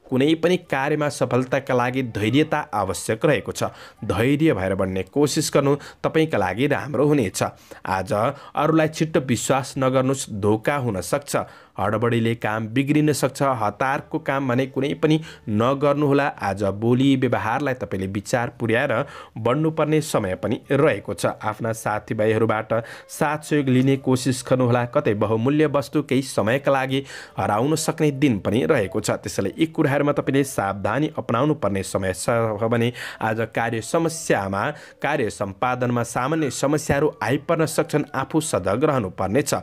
कुनै पनि कार्यमा सफलताका लागि धैर्यता आवश्यक रहेको छ धैर्य भएर बन्ने कोसिस गर्नु तपाईँका लागि राम्रो हुनेछ आज अरूलाई छिट्टो विश्वास नगर्नुहोस् धोका हुन सक्छ हडबडीले काम बिग्रिन सक्छ हतारको काम भने कुनै पनि नगर्नुहोला आज बोली व्यवहारलाई तपाईँले विचार पुर्याएर बढ्नुपर्ने समय पनि रहेको छ आफ्ना साथीभाइहरूबाट साथ सहयोग लिने कोसिस गर्नुहोला कतै बहुमूल्य वस्तु केही समयका लागि हराउन सक्ने दिन पनि रहेको छ त्यसैले यी कुराहरू कार्यमा तपाईँले सावधानी अपनाउनु पर्ने समय छ भने आज कार्य समस्यामा कार्य सम्पादनमा सामान्य समस्याहरू आइपर्न सक्छन् आफू सजग रहनुपर्नेछ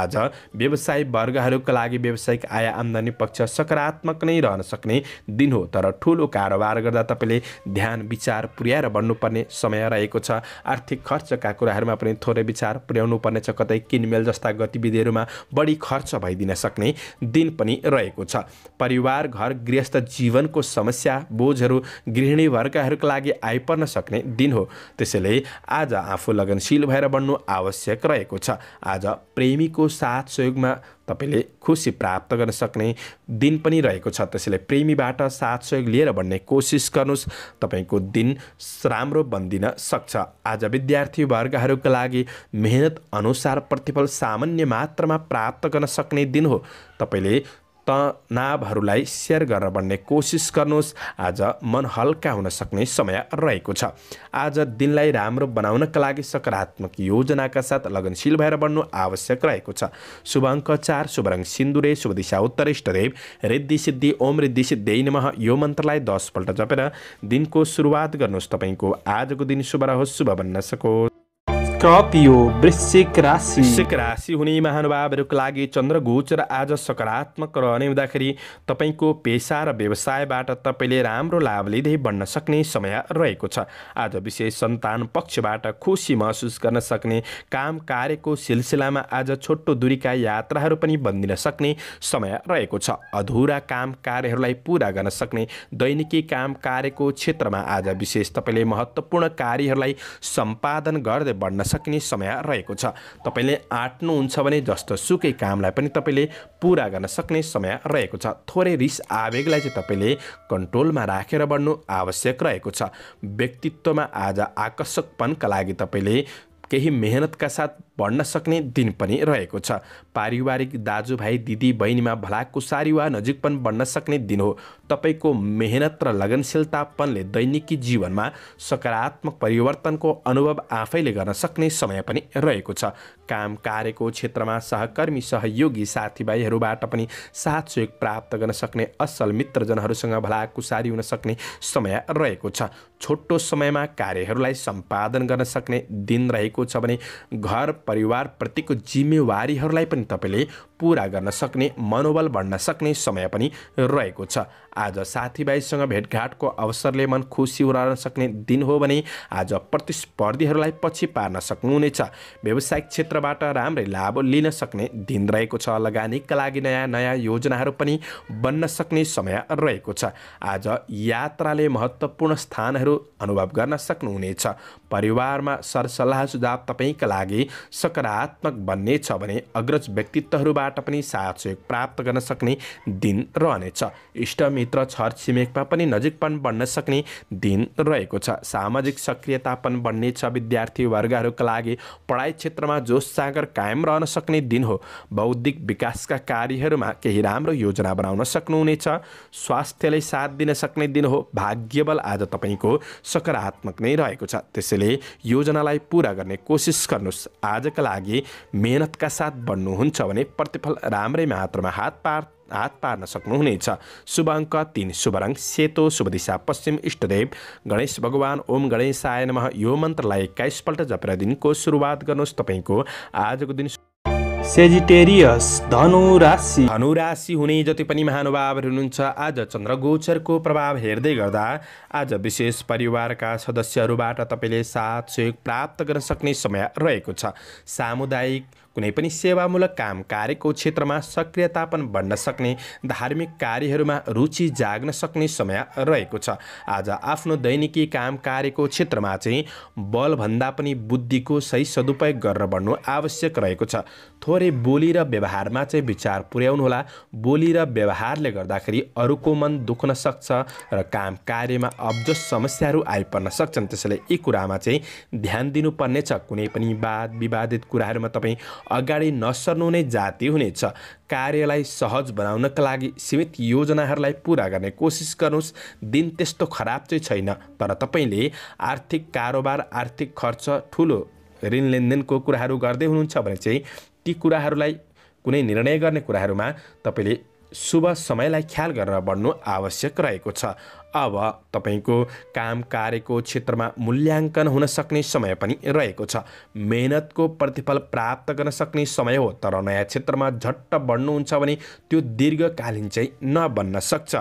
आज व्यवसाय वर्गहरूका लागि व्यावसायिक आय आम्दानी पक्ष सकारात्मक नै रहन सक्ने दिन हो तर ठुलो कारोबार गर्दा तपाईँले ध्यान विचार पुर्याएर बढ्नुपर्ने समय रहेको छ आर्थिक खर्चका कुराहरूमा पनि थोरै विचार पुर्याउनु पर्नेछ कतै किनमेल जस्ता गतिविधिहरूमा बढी खर्च भइदिन सक्ने दिन पनि रहेको छ परिवार घर गृह व्यस्त जीवनको समस्या बोझहरू गृहिणी वर्गहरूका लागि आइपर्न सक्ने दिन हो त्यसैले आज आफू लगनशील भएर बन्नु आवश्यक रहेको छ आज प्रेमीको साथ सहयोगमा तपाईँले खुसी प्राप्त गर्न सक्ने दिन पनि रहेको छ त्यसैले प्रेमीबाट साथ सहयोग लिएर भन्ने कोसिस गर्नुहोस् तपाईँको दिन राम्रो बनिदिन सक्छ आज विद्यार्थी वर्गहरूका लागि मेहनत अनुसार प्रतिफल सामान्य मात्रामा प्राप्त गर्न सक्ने दिन हो तपाईँले तनावहरूलाई सेयर गर्न भन्ने कोसिस गर्नुहोस् आज मन हल्का हुन सक्ने समय रहेको छ आज दिनलाई राम्रो बनाउनका लागि सकारात्मक योजनाका साथ लगनशील भएर बढ्नु आवश्यक रहेको छ शुभ अङ्क चार शुभ रङ सिन्दुरे शुभ दिशा उत्तर इष्टदेव रिद्धि सिद्धि ओम रिद्धि सिद्धि नमः यो मन्त्रलाई दसपल्ट जपेर दिनको सुरुवात गर्नुहोस् तपाईँको आजको दिन शुभ रहोस् शुभ बन्न सकोस् स्कर्पियो वृश्चिक राशि वृश्चिक राशि हुने महानुभावहरूको लागि चन्द्र गोचर आज सकारात्मक रहने हुँदाखेरि तपाईँको पेसा र व्यवसायबाट तपाईँले राम्रो लाभ लिँदै बढ्न सक्ने समय रहेको छ आज विशेष सन्तान पक्षबाट खुसी महसुस गर्न सक्ने काम कार्यको सिलसिलामा आज छोटो दुरीका यात्राहरू पनि बनिन सक्ने समय रहेको छ अधुरा काम कार्यहरूलाई पुरा गर्न सक्ने दैनिकी काम कार्यको क्षेत्रमा आज विशेष तपाईँले महत्त्वपूर्ण कार्यहरूलाई सम्पादन गर्दै बढ्न सकिने समय रहेको छ तपाईँले आँट्नुहुन्छ भने जस्तो सुकै कामलाई पनि तपाईँले पुरा गर्न सक्ने समय रहेको छ थोरै रिस आवेगलाई चाहिँ तपाईँले कन्ट्रोलमा राखेर बढ्नु आवश्यक रहेको छ व्यक्तित्वमा आज आकर्षकपनका लागि तपाईँले केही मेहनतका साथ भन्न सक्ने दिन पनि रहेको छ पारिवारिक दाजुभाइ दिदी बहिनीमा वा नजिक नजिकपन बढ्न सक्ने दिन हो तपाईँको मेहनत र लगनशीलतापनले दैनिकी जीवनमा सकारात्मक परिवर्तनको अनुभव आफैले गर्न सक्ने समय पनि रहेको छ काम कार्यको क्षेत्रमा सहकर्मी सहयोगी साथीभाइहरूबाट पनि साथ सहयोग प्राप्त गर्न सक्ने असल मित्रजनहरूसँग भलाकुसारी हुन सक्ने समय रहेको छ छोटो समयमा कार्यहरूलाई सम्पादन गर्न सक्ने दिन रहेको छ भने घर परिवार प्रतिको जिम्मेवारीहरूलाई पनि तपाईँले पुरा गर्न सक्ने मनोबल बढ्न सक्ने समय पनि रहेको छ आज साथीभाइसँग भेटघाटको अवसरले मन खुसी उडाउन सक्ने दिन हो भने आज प्रतिस्पर्धीहरूलाई पछि पार्न सक्नुहुनेछ व्यवसायिक क्षेत्रबाट राम्रै लाभ लिन सक्ने दिन रहेको छ लगानीका लागि नयाँ नयाँ योजनाहरू पनि बन्न सक्ने समय रहेको छ आज यात्राले महत्त्वपूर्ण स्थानहरू अनुभव गर्न सक्नुहुनेछ परिवारमा सरसल्लाह सुझाव तपाईँका लागि सकारात्मक बन्नेछ भने अग्रज व्यक्तित्वहरूबाट पनि साथ सहयोग प्राप्त गर्न सक्ने दिन रहनेछ इष्टमित्र छर छिमेकमा पनि नजिकपन बढ्न सक्ने दिन रहेको छ सामाजिक सक्रियता सक्रियतापन बढ्नेछ विद्यार्थी वर्गहरूका लागि पढाइ क्षेत्रमा जोस सागर कायम रहन सक्ने दिन हो बौद्धिक विकासका कार्यहरूमा केही राम्रो योजना बनाउन सक्नुहुनेछ स्वास्थ्यलाई साथ दिन सक्ने दिन हो भाग्यबल आज तपाईँको सकारात्मक नै रहेको छ त्यसै त्यसैले योजनालाई पुरा गर्ने कोसिस गर्नुहोस् आजका लागि मेहनतका साथ बढ्नुहुन्छ भने प्रतिफल राम्रै मात्रामा हात पार हात पार्न सक्नुहुनेछ शुभ अङ्क तिन शुभ रङ सेतो शुभ दिशा पश्चिम इष्टदेव गणेश भगवान् ओम गणेशाय नमः यो मन्त्रलाई एक्काइसपल्ट जपेर दिनको सुरुवात गर्नुहोस् तपाईँको आजको दिन सेजिटेरियस धनु राशि धनु राशि हुने जति पनि महानुभावहरू हुनुहुन्छ आज गोचरको प्रभाव हेर्दै गर्दा आज विशेष परिवारका सदस्यहरूबाट तपाईँले साथ सहयोग प्राप्त गर्न सक्ने समय रहेको छ सामुदायिक कुनै पनि सेवामूलक काम कार्यको क्षेत्रमा सक्रियतापन बढ्न सक्ने धार्मिक कार्यहरूमा रुचि जाग्न सक्ने समय रहेको छ आज आफ्नो दैनिकी काम कार्यको क्षेत्रमा चाहिँ बलभन्दा पनि बुद्धिको सही सदुपयोग गरेर बढ्नु आवश्यक रहेको छ थोरै बोली र व्यवहारमा चाहिँ विचार पुर्याउनुहोला बोली र व्यवहारले गर्दाखेरि अरूको मन दुख्न सक्छ र काम कार्यमा अब्जो समस्याहरू आइपर्न सक्छन् त्यसैले यी कुरामा चाहिँ ध्यान दिनुपर्नेछ कुनै पनि वाद विवादित कुराहरूमा तपाईँ अगाडि नसर्नु नै जाति हुनेछ कार्यलाई सहज बनाउनका लागि सीमित योजनाहरूलाई पुरा गर्ने कोसिस गर्नुहोस् दिन त्यस्तो खराब चाहिँ छैन तर तपाईँले आर्थिक कारोबार आर्थिक खर्च ठुलो ऋण लेनदेनको कुराहरू गर्दै हुनुहुन्छ भने चाहिँ ती कुराहरूलाई कुनै निर्णय गर्ने कुराहरूमा तपाईँले शुभ समयलाई ख्याल गरेर बढ्नु आवश्यक रहेको छ अब तपाईँको काम कार्यको क्षेत्रमा मूल्याङ्कन हुन सक्ने समय पनि रहेको छ मेहनतको प्रतिफल प्राप्त गर्न सक्ने समय हो तर नयाँ क्षेत्रमा झट्ट बढ्नुहुन्छ भने त्यो दीर्घकालीन चाहिँ नबन्न सक्छ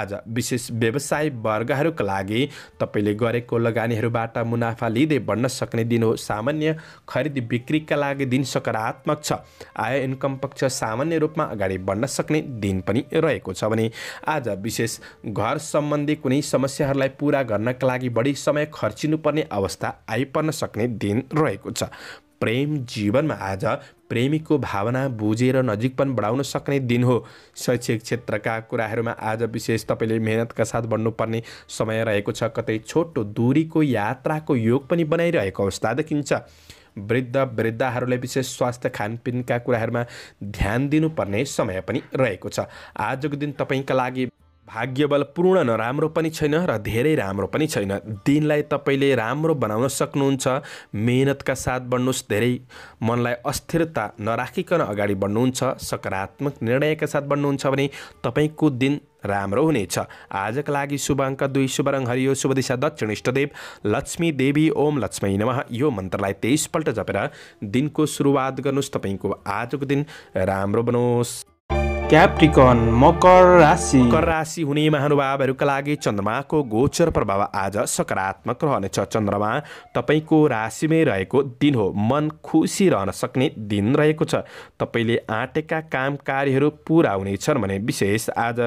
आज विशेष व्यवसाय वर्गहरूका लागि तपाईँले गरेको लगानीहरूबाट मुनाफा लिँदै बढ्न सक्ने दिन हो सामान्य खरिद बिक्रीका लागि दिन सकारात्मक छ आय इन्कम पक्ष सामान्य रूपमा अगाडि बढ्न सक्ने दिन पनि रहेको छ भने आज विशेष घर सम्बन्धी सम्बन्धी कुनै समस्याहरूलाई पुरा गर्नका लागि बढी समय खर्चिनुपर्ने अवस्था आइपर्न सक्ने दिन रहेको छ प्रेम जीवनमा आज प्रेमीको भावना बुझेर नजिकपन बढाउन सक्ने दिन हो शैक्षिक क्षेत्रका कुराहरूमा आज विशेष तपाईँले मेहनतका साथ बढ्नुपर्ने समय रहेको छ कतै छोटो दुरीको यात्राको योग पनि बनाइरहेको अवस्था देखिन्छ वृद्ध वृद्धाहरूले विशेष स्वास्थ्य खानपिनका कुराहरूमा ध्यान दिनुपर्ने समय पनि रहेको छ आजको दिन तपाईँका लागि भाग्यबल पूर्ण नराम्रो पनि छैन र धेरै राम्रो पनि छैन दिनलाई तपाईँले राम्रो बनाउन सक्नुहुन्छ मेहनतका साथ बढ्नुहोस् धेरै मनलाई अस्थिरता नराखिकन अगाडि बढ्नुहुन्छ सकारात्मक निर्णयका साथ बढ्नुहुन्छ भने तपाईँको दिन राम्रो हुनेछ आजका लागि शुभ अङ्क दुई शुभ रङ हरियो शुभ दिशा दक्षिण इष्टदेव लक्ष्मी देवी ओम लक्ष्मी नमः यो मन्त्रलाई तेइसपल्ट जपेर दिनको सुरुवात गर्नुहोस् तपाईँको आजको दिन राम्रो बनोस् क्याप्टिकन मकर राशि मकर राशि हुने महानुभावहरूका लागि चन्द्रमाको गोचर प्रभाव आज सकारात्मक रहनेछ चन्द्रमा तपाईँको राशिमै रहेको दिन हो मन खुसी रहन सक्ने दिन रहेको छ तपाईँले आँटेका काम कार्यहरू पुरा हुनेछन् भने विशेष आज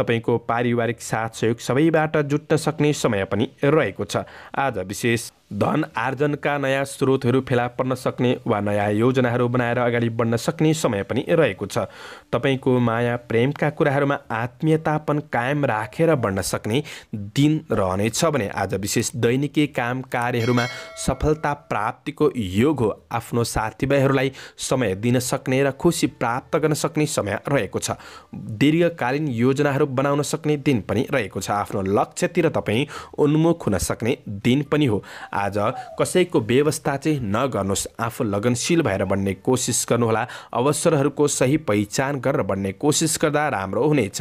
तपाईँको पारिवारिक साथ सहयोग सबैबाट जुट्न सक्ने समय पनि रहेको छ आज विशेष धन आर्जनका नयाँ स्रोतहरू फेला पर्न सक्ने वा नयाँ योजनाहरू बनाएर अगाडि बढ्न सक्ने समय पनि रहेको छ तपाईँको माया प्रेमका कुराहरूमा आत्मीयतापन कायम राखेर बढ्न सक्ने दिन रहनेछ भने आज विशेष दैनिकी काम कार्यहरूमा सफलता प्राप्तिको योग हो आफ्नो साथीभाइहरूलाई समय दिन सक्ने र खुसी प्राप्त गर्न सक्ने समय रहेको छ दीर्घकालीन योजनाहरू बनाउन सक्ने दिन पनि रहेको छ आफ्नो लक्ष्यतिर तपाईँ उन्मुख हुन सक्ने दिन पनि हो आज कसैको व्यवस्था चाहिँ नगर्नुहोस् आफू लगनशील भएर बन्ने कोसिस गर्नुहोला अवसरहरूको सही पहिचान गरेर बन्ने कोसिस गर्दा राम्रो हुनेछ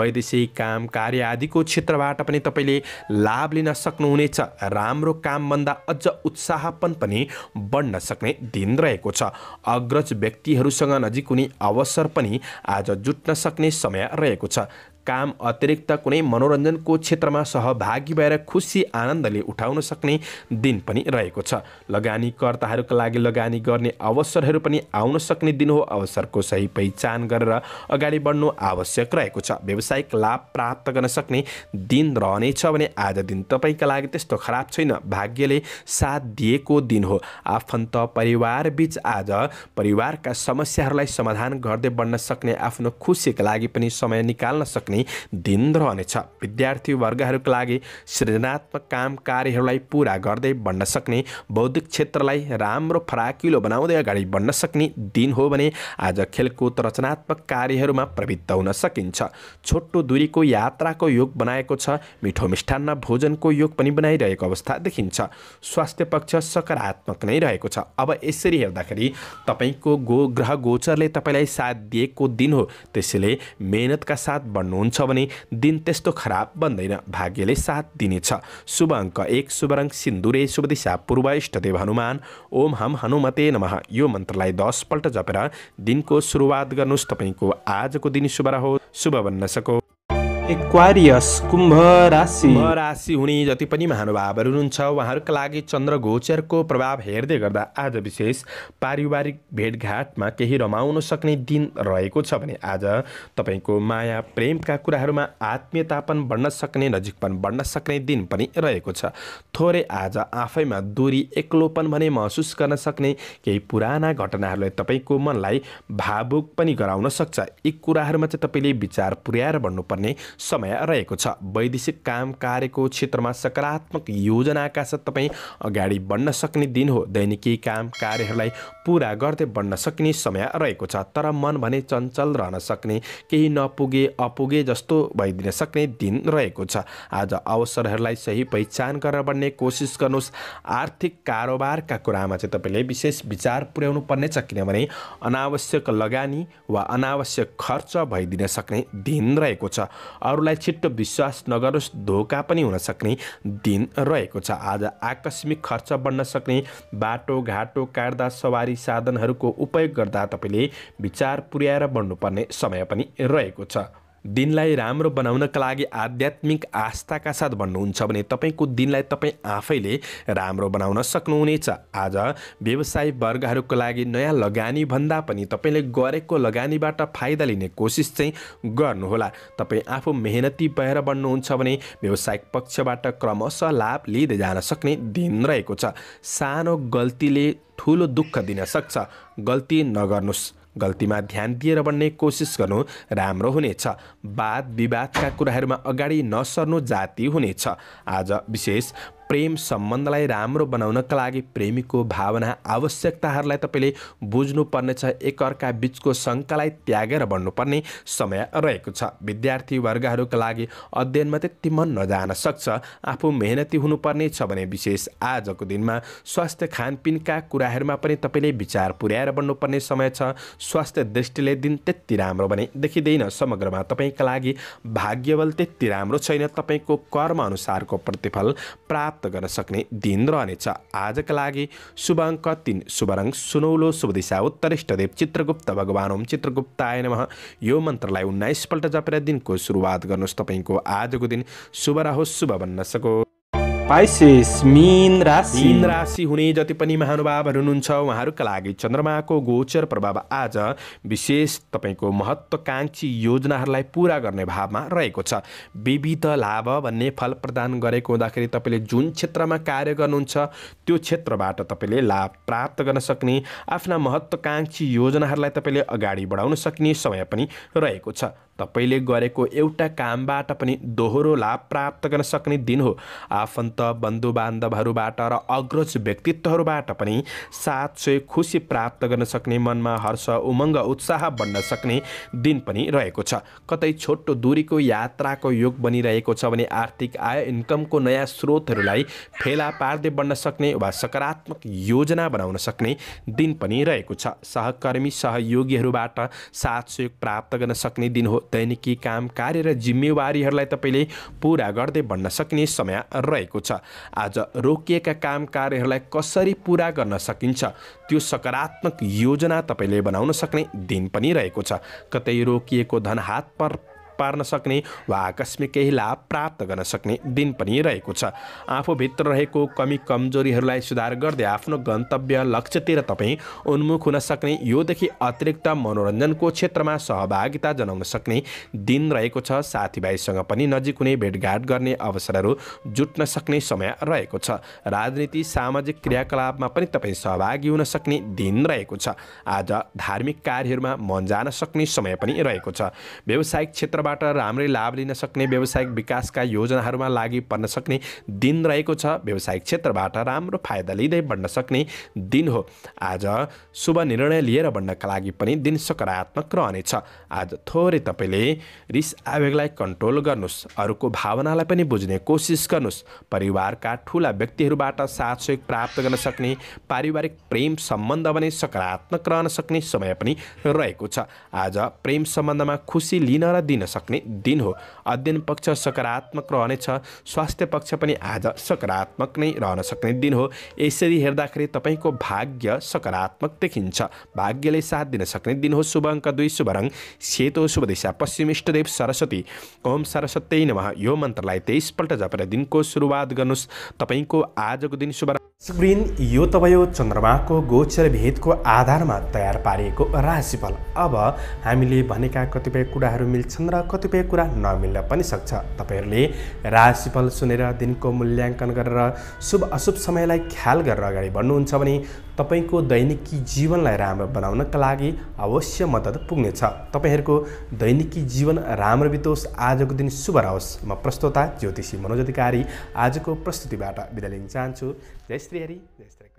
वैदेशिक काम कार्य आदिको क्षेत्रबाट पनि तपाईँले लाभ लिन सक्नुहुनेछ राम्रो कामभन्दा अझ उत्साहपन पनि बढ्न सक्ने दिन रहेको छ अग्रज व्यक्तिहरूसँग नजिक हुने अवसर पनि आज जुट्न सक्ने समय रहेको छ काम अतिरिक्त कुनै मनोरञ्जनको क्षेत्रमा सहभागी भएर खुसी आनन्दले उठाउन सक्ने दिन पनि रहेको छ लगानीकर्ताहरूका लागि लगानी गर्ने अवसरहरू पनि आउन सक्ने दिन हो अवसरको सही पहिचान गरेर अगाडि बढ्नु आवश्यक रहेको छ व्यावसायिक लाभ प्राप्त गर्न सक्ने दिन रहनेछ भने आज दिन तपाईँका लागि त्यस्तो खराब छैन भाग्यले साथ दिएको दिन हो आफन्त परिवारबीच आज परिवारका समस्याहरूलाई समाधान गर्दै बढ्न सक्ने आफ्नो खुसीका लागि पनि समय निकाल्न सक्ने सक्ने दिन रहनेछ वर्गहरूका लागि सृजनात्मक काम कार्यहरूलाई पुरा गर्दै बढ्न सक्ने बौद्धिक क्षेत्रलाई राम्रो फराकिलो बनाउँदै अगाडि बढ्न सक्ने दिन हो भने आज खेलकुद रचनात्मक कार्यहरूमा प्रवृत्त हुन सकिन्छ छोटो दूरीको यात्राको योग बनाएको छ मिठो मिष्ठान्न भोजनको योग पनि बनाइरहेको अवस्था देखिन्छ स्वास्थ्य पक्ष सकारात्मक नै रहेको छ अब यसरी हेर्दाखेरि तपाईँको गो ग्रह गोचरले तपाईँलाई साथ दिएको दिन हो त्यसैले मेहनतका साथ बढ्नु हुन्छ भने दिन त्यस्तो खराब बन्दैन भाग्यले साथ दिनेछ शुभ अङ्क एक शुभरङ सिन्दुरे दिशा पूर्व इष्टदेव हनुमान ओम हम हनुमते नमः यो मन्त्रलाई दसपल्ट जपेर दिनको सुरुवात गर्नुहोस् तपाईँको आजको दिन शुभ रहोस् शुभ बन्न सको एक्वारियस कुम्भ राशि राशि हुने जति पनि महानुभावहरू हुनुहुन्छ उहाँहरूका लागि चन्द्र गोचरको प्रभाव हेर्दै गर्दा आज विशेष पारिवारिक भेटघाटमा केही रमाउन सक्ने दिन रहेको छ भने आज तपाईँको माया प्रेमका कुराहरूमा आत्मीयतापन बढ्न सक्ने नजिकपन बढ्न सक्ने दिन पनि रहेको छ थोरै आज आफैमा दूरी एक्लोपन भने महसुस गर्न सक्ने केही पुराना घटनाहरूले तपाईँको मनलाई भावुक पनि गराउन सक्छ यी कुराहरूमा चाहिँ तपाईँले विचार पुर्याएर बढ्नुपर्ने समय रहेको छ वैदेशिक काम कार्यको क्षेत्रमा सकारात्मक योजनाका साथ तपाईँ अगाडि बढ्न सक्ने दिन हो दैनिकी काम कार्यहरूलाई पुरा गर्दै बढ्न सक्ने समय रहेको छ तर मन भने चञ्चल रहन सक्ने केही नपुगे अपुगे जस्तो भइदिन सक्ने दिन रहेको छ आज अवसरहरूलाई सही पहिचान गरेर बढ्ने कोसिस गर्नुहोस् आर्थिक कारोबारका कुरामा चाहिँ तपाईँले विशेष विचार पुर्याउनु पर्ने छ किनभने अनावश्यक लगानी वा अनावश्यक खर्च भइदिन सक्ने दिन रहेको छ अरूलाई छिट्टो विश्वास नगरोस् धोका पनि हुन सक्ने दिन रहेको छ आज आकस्मिक खर्च बढ्न सक्ने बाटोघाटो काट्दा सवारी साधनहरूको उपयोग गर्दा तपाईँले विचार पुर्याएर बढ्नुपर्ने समय पनि रहेको छ दिनलाई राम्रो बनाउनका लागि आध्यात्मिक आस्थाका साथ भन्नुहुन्छ भने तपाईँको दिनलाई तपाईँ आफैले राम्रो बनाउन सक्नुहुनेछ आज व्यवसाय वर्गहरूको लागि नयाँ लगानी भन्दा पनि तपाईँले गरेको लगानीबाट फाइदा लिने कोसिस चाहिँ गर्नुहोला तपाईँ आफू मेहनती भएर बन्नुहुन्छ भने व्यवसायिक पक्षबाट क्रमशः लाभ लिँदै जान सक्ने दिन रहेको छ सानो गल्तीले ठुलो दुःख दिन सक्छ गल्ती नगर्नुहोस् गल्तीमा ध्यान दिएर बन्ने कोसिस गर्नु राम्रो हुनेछ वाद विवादका कुराहरूमा अगाडि नसर्नु जाति हुनेछ आज विशेष प्रेम सम्बन्धलाई राम्रो बनाउनका लागि प्रेमीको भावना आवश्यकताहरूलाई तपाईँले बुझ्नुपर्नेछ एकअर्का बिचको शङ्कालाई त्यागेर बन्नुपर्ने समय रहेको छ विद्यार्थी वर्गहरूका लागि अध्ययनमा त्यति मन नजान सक्छ आफू मेहनती हुनुपर्ने छ भने विशेष आजको दिनमा स्वास्थ्य खानपिनका कुराहरूमा पनि तपाईँले विचार पुर्याएर बन्नुपर्ने समय छ स्वास्थ्य दृष्टिले दिन त्यति राम्रो भने देखिँदैन समग्रमा तपाईँका लागि भाग्यबल त्यति राम्रो छैन तपाईँको कर्मअनुसारको प्रतिफल प्राप्त प्राप्त गर्न सक्ने दिन रहनेछ आजका लागि शुभ तिन शुभ रङ सुनौलो शुभ दिशा इष्टदेव चित्रगुप्त भगवान ओम चित्रगुप्ताय नमः यो मन्त्रलाई उन्नाइसपल्ट जपेर दिनको सुरुवात गर्नुहोस् तपाईँको आजको दिन शुभ रहोस् शुभ बन्न सकोस् पाइसेस मीन राशि मिन राशि हुने जति पनि महानुभावहरू हुनुहुन्छ उहाँहरूका लागि चन्द्रमाको गोचर प्रभाव आज विशेष तपाईँको महत्त्वकाङ्क्षी योजनाहरूलाई पुरा गर्ने भावमा रहेको छ विविध लाभ भन्ने फल प्रदान गरेको हुँदाखेरि तपाईँले जुन क्षेत्रमा कार्य गर्नुहुन्छ त्यो क्षेत्रबाट तपाईँले लाभ प्राप्त गर्न सक्ने आफ्ना महत्त्वकाङ्क्षी योजनाहरूलाई तपाईँले अगाडि बढाउन सक्ने समय पनि रहेको छ तपाईँले गरेको एउटा कामबाट पनि दोहोरो लाभ प्राप्त गर्न सक्ने दिन हो आफन्त बन्धु बान्धवहरूबाट र अग्रज व्यक्तित्वहरूबाट पनि साथ सय खुसी प्राप्त गर्न सक्ने मनमा हर्ष उमङ्ग उत्साह बन्न सक्ने दिन पनि रहेको छ कतै छोटो दूरीको यात्राको योग बनिरहेको छ भने आर्थिक आय इन्कमको नयाँ स्रोतहरूलाई फेला पार्दै बन्न सक्ने वा सकारात्मक योजना बनाउन सक्ने दिन पनि रहेको छ सहकर्मी सहयोगीहरूबाट साथ सहयोग प्राप्त गर्न सक्ने दिन हो दैनिकी काम कार्य र जिम्मेवारीहरूलाई तपाईँले पुरा गर्दै भन्न सक्ने समय रहेको छ आज रोकिएका काम कार्यहरूलाई कसरी पुरा गर्न सकिन्छ त्यो सकारात्मक योजना तपाईँले बनाउन सक्ने दिन पनि रहेको छ कतै रोकिएको धन हात पर पार्न सक्ने वा आकस्मिक केही लाभ प्राप्त गर्न सक्ने दिन पनि रहेको छ आफूभित्र रहेको कमी कमजोरीहरूलाई सुधार गर्दै आफ्नो गन्तव्य लक्ष्यतिर तपाईँ उन्मुख हुन सक्ने योदेखि अतिरिक्त मनोरञ्जनको क्षेत्रमा सहभागिता जनाउन सक्ने दिन रहेको छ साथीभाइसँग पनि नजिक हुने भेटघाट गर्ने अवसरहरू जुट्न सक्ने समय रहेको छ राजनीति सामाजिक क्रियाकलापमा पनि तपाईँ सहभागी हुन सक्ने दिन रहेको छ आज धार्मिक कार्यहरूमा मन जान सक्ने समय पनि रहेको छ व्यावसायिक क्षेत्रमा यसबाट राम्रै लाभ लिन सक्ने व्यावसायिक विकासका योजनाहरूमा लागि पर्न सक्ने दिन रहेको छ व्यावसायिक क्षेत्रबाट राम्रो फाइदा लिँदै बढ्न सक्ने दिन हो आज शुभ निर्णय लिएर बढ्नका लागि पनि दिन सकारात्मक रहनेछ आज थोरै तपाईँले रिस आवेगलाई कन्ट्रोल गर्नुहोस् अरूको भावनालाई पनि बुझ्ने कोसिस गर्नुहोस् परिवारका ठुला व्यक्तिहरूबाट साथ सहयोग प्राप्त गर्न सक्ने पारिवारिक प्रेम सम्बन्ध भने सकारात्मक रहन सक्ने समय पनि रहेको छ आज प्रेम सम्बन्धमा खुसी लिन र दिन सक्ने सक्ने दिन हो अध्ययन पक्ष सकारात्मक रहनेछ स्वास्थ्य पक्ष पनि आज सकारात्मक नै रहन सक्ने दिन हो यसरी हेर्दाखेरि तपाईँको भाग्य सकारात्मक देखिन्छ भाग्यले साथ दिन सक्ने दिन हो शुभ अङ्क दुई शुभ रङ सेतो शुभ दिशा पश्चिम इष्टदेव सरस्वती ओम सरस्वती नमः यो मन्त्रलाई तेइसपल्ट जपेर दिनको सुरुवात गर्नुहोस् तपाईँको आजको दिन शुभ सुब्रिन यो त भयो चन्द्रमाको गोचर भेदको आधारमा तयार पारिएको राशिफल अब हामीले भनेका कतिपय कुराहरू मिल्छन् र कतिपय कुरा नमिल्न पनि सक्छ तपाईँहरूले राशिफल सुनेर दिनको मूल्याङ्कन गरेर शुभ अशुभ समयलाई ख्याल गरेर अगाडि बढ्नुहुन्छ भने तपाईँको दैनिकी जीवनलाई राम्रो बनाउनका लागि अवश्य मद्दत पुग्नेछ तपाईँहरूको दैनिकी जीवन राम्रो बितोस् आजको दिन शुभ रहोस् म प्रस्तोता ज्योतिषी मनोज अधिकारी आजको प्रस्तुतिबाट बिदा लिन चाहन्छु Desde Eri, desde